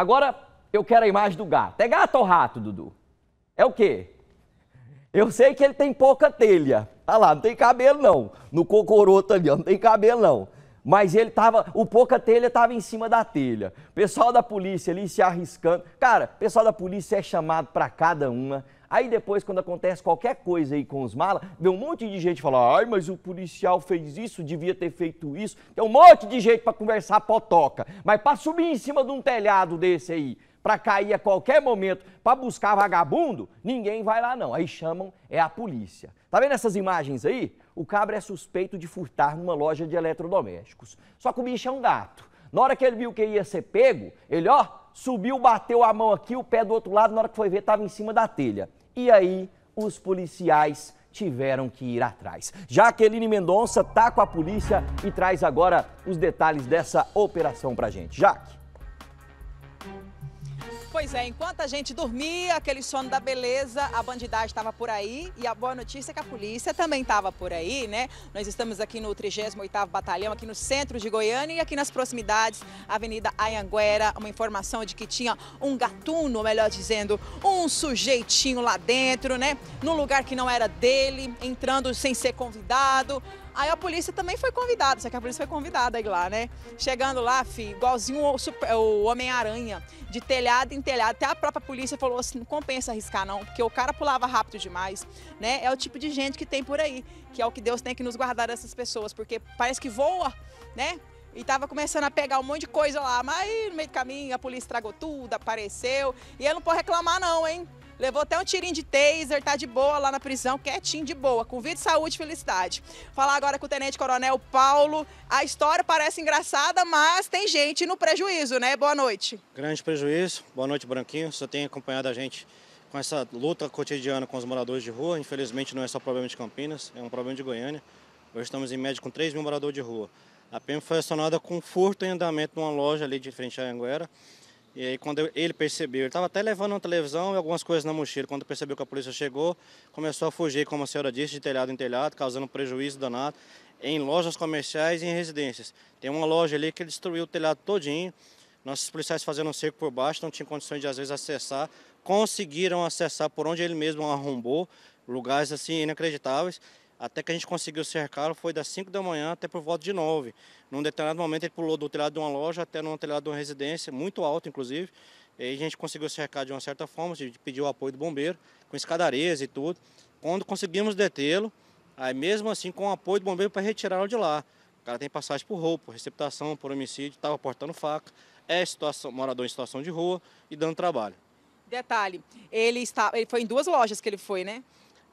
Agora eu quero a imagem do gato. É gato ou rato, Dudu? É o quê? Eu sei que ele tem pouca telha. Tá lá, não tem cabelo não. No cocoroto ali, não tem cabelo não. Mas ele tava, o pouca telha tava em cima da telha. Pessoal da polícia ali se arriscando. Cara, pessoal da polícia é chamado para cada uma. Aí depois, quando acontece qualquer coisa aí com os malas, vê um monte de gente falar, ai, mas o policial fez isso, devia ter feito isso. Tem um monte de gente para conversar potoca. Mas para subir em cima de um telhado desse aí, para cair a qualquer momento, para buscar vagabundo, ninguém vai lá não. Aí chamam, é a polícia. Tá vendo essas imagens aí? O cabra é suspeito de furtar numa loja de eletrodomésticos. Só que o bicho é um gato. Na hora que ele viu que ia ser pego, ele, ó, subiu, bateu a mão aqui, o pé do outro lado, na hora que foi ver, estava em cima da telha. E aí, os policiais tiveram que ir atrás. Jaqueline Mendonça tá com a polícia e traz agora os detalhes dessa operação pra gente. Jaque. Pois é, enquanto a gente dormia, aquele sono da beleza, a bandidagem estava por aí e a boa notícia é que a polícia também estava por aí, né? Nós estamos aqui no 38º Batalhão, aqui no centro de Goiânia e aqui nas proximidades, Avenida Ayanguera, uma informação de que tinha um gatuno, melhor dizendo, um sujeitinho lá dentro, né? Num lugar que não era dele, entrando sem ser convidado, Aí a polícia também foi convidada, só que a polícia foi convidada aí lá, né? Chegando lá, fi, igualzinho o, o Homem-Aranha, de telhado em telhado, até a própria polícia falou assim, não compensa arriscar não, porque o cara pulava rápido demais, né? É o tipo de gente que tem por aí, que é o que Deus tem que nos guardar dessas pessoas, porque parece que voa, né? E tava começando a pegar um monte de coisa lá, mas no meio do caminho a polícia estragou tudo, apareceu. E ele não pode reclamar não, hein? Levou até um tirinho de taser, tá de boa lá na prisão, quietinho de boa, com saúde e felicidade. Falar agora com o Tenente Coronel Paulo. A história parece engraçada, mas tem gente no prejuízo, né? Boa noite. Grande prejuízo. Boa noite, Branquinho. Você tem acompanhado a gente com essa luta cotidiana com os moradores de rua. Infelizmente não é só problema de Campinas, é um problema de Goiânia. Hoje estamos em média com 3 mil moradores de rua. A PM foi acionada com furto em andamento numa loja ali de frente à Anguera. E aí quando ele percebeu, ele estava até levando uma televisão e algumas coisas na mochila. Quando percebeu que a polícia chegou, começou a fugir, como a senhora disse, de telhado em telhado, causando prejuízo danado em lojas comerciais e em residências. Tem uma loja ali que ele destruiu o telhado todinho. Nossos policiais fazendo um cerco por baixo, não tinham condições de às vezes acessar. Conseguiram acessar por onde ele mesmo arrombou, lugares assim inacreditáveis. Até que a gente conseguiu cercá-lo, foi das 5 da manhã até por volta de 9. Num determinado momento, ele pulou do telhado de uma loja até no telhado de uma residência, muito alto, inclusive. E a gente conseguiu cercar de uma certa forma, a gente pediu o apoio do bombeiro, com escadarias e tudo. Quando conseguimos detê-lo, aí mesmo assim com o apoio do bombeiro para retirá-lo de lá. O cara tem passagem por roubo, por receptação, por homicídio, estava portando faca, é situação, morador em situação de rua e dando trabalho. Detalhe, ele, está, ele foi em duas lojas que ele foi, né?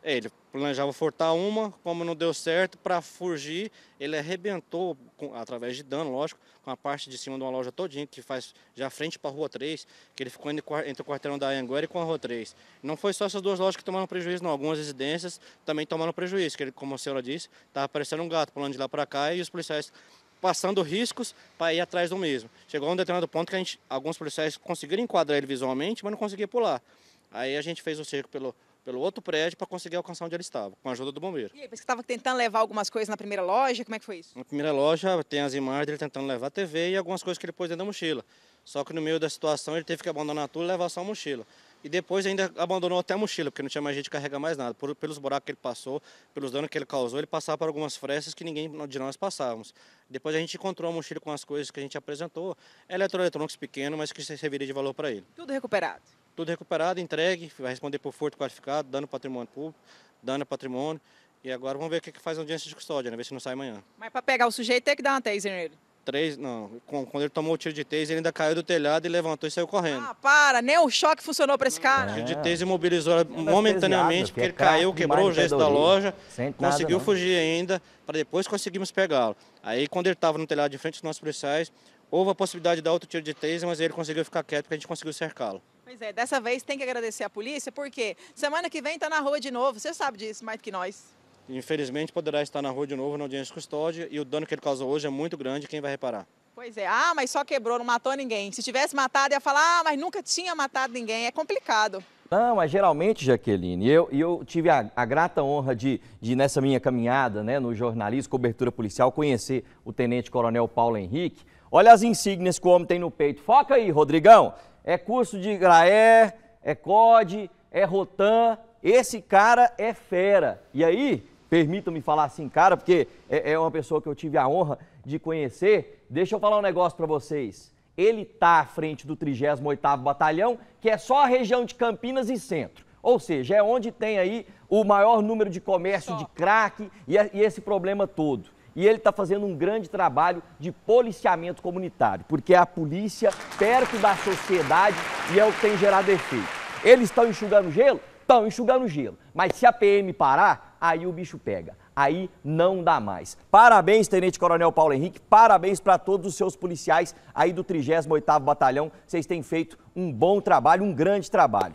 É, ele planejava furtar uma, como não deu certo, para fugir, ele arrebentou, com, através de dano, lógico, com a parte de cima de uma loja todinha, que faz já frente para a Rua 3, que ele ficou entre o quarteirão da Anguera e com a Rua 3. Não foi só essas duas lojas que tomaram prejuízo, não. Algumas residências também tomaram prejuízo, que ele, como a senhora disse, estava parecendo um gato pulando de lá para cá e os policiais passando riscos para ir atrás do mesmo. Chegou a um determinado ponto que gente, alguns policiais conseguiram enquadrar ele visualmente, mas não conseguiram pular. Aí a gente fez o cerco pelo, pelo outro prédio para conseguir alcançar onde ele estava, com a ajuda do bombeiro. E aí, você estava tentando levar algumas coisas na primeira loja? Como é que foi isso? Na primeira loja tem as imagens dele tentando levar a TV e algumas coisas que ele pôs dentro da mochila. Só que no meio da situação ele teve que abandonar tudo e levar só a mochila. E depois ainda abandonou até a mochila, porque não tinha mais gente carregar mais nada. Por, pelos buracos que ele passou, pelos danos que ele causou, ele passava por algumas frestas que ninguém de nós passávamos. Depois a gente encontrou a mochila com as coisas que a gente apresentou, eletroeletrônicos pequenos, mas que serviria de valor para ele. Tudo recuperado? Tudo recuperado, entregue, vai responder por furto qualificado, dano patrimônio público, dano patrimônio. E agora vamos ver o que faz a audiência de custódia, né? Ver se não sai amanhã. Mas para pegar o sujeito tem que dar uma taser nele três, não, quando ele tomou o tiro de tênis, ele ainda caiu do telhado e levantou e saiu correndo. Ah, para, nem o choque funcionou para esse cara. O tiro de é. tênis imobilizou é momentaneamente, porque ele caiu, quebrou o gesto da loja, Sentado, conseguiu não. fugir ainda, para depois conseguimos pegá-lo. Aí, quando ele estava no telhado de frente dos nossos policiais, houve a possibilidade de dar outro tiro de tênis, mas ele conseguiu ficar quieto porque a gente conseguiu cercá-lo. Pois é, dessa vez tem que agradecer a polícia, porque semana que vem está na rua de novo, você sabe disso mais que nós infelizmente poderá estar na rua de novo na audiência de custódia e o dano que ele causou hoje é muito grande, quem vai reparar? Pois é, ah, mas só quebrou, não matou ninguém. Se tivesse matado, ia falar, ah, mas nunca tinha matado ninguém, é complicado. Não, mas geralmente, Jaqueline, eu, eu tive a, a grata honra de, de, nessa minha caminhada né, no jornalismo, cobertura policial, conhecer o Tenente Coronel Paulo Henrique. Olha as insígnias que o homem tem no peito. Foca aí, Rodrigão. É curso de Graé, é COD, é Rotan. Esse cara é fera. E aí, permitam-me falar assim, cara, porque é, é uma pessoa que eu tive a honra de conhecer. Deixa eu falar um negócio para vocês. Ele está à frente do 38º Batalhão, que é só a região de Campinas e Centro. Ou seja, é onde tem aí o maior número de comércio só. de crack e, e esse problema todo e ele está fazendo um grande trabalho de policiamento comunitário, porque é a polícia perto da sociedade e é o que tem gerado efeito. Eles estão enxugando gelo? Estão enxugando gelo. Mas se a PM parar, aí o bicho pega. Aí não dá mais. Parabéns, Tenente Coronel Paulo Henrique. Parabéns para todos os seus policiais aí do 38º Batalhão. Vocês têm feito um bom trabalho, um grande trabalho.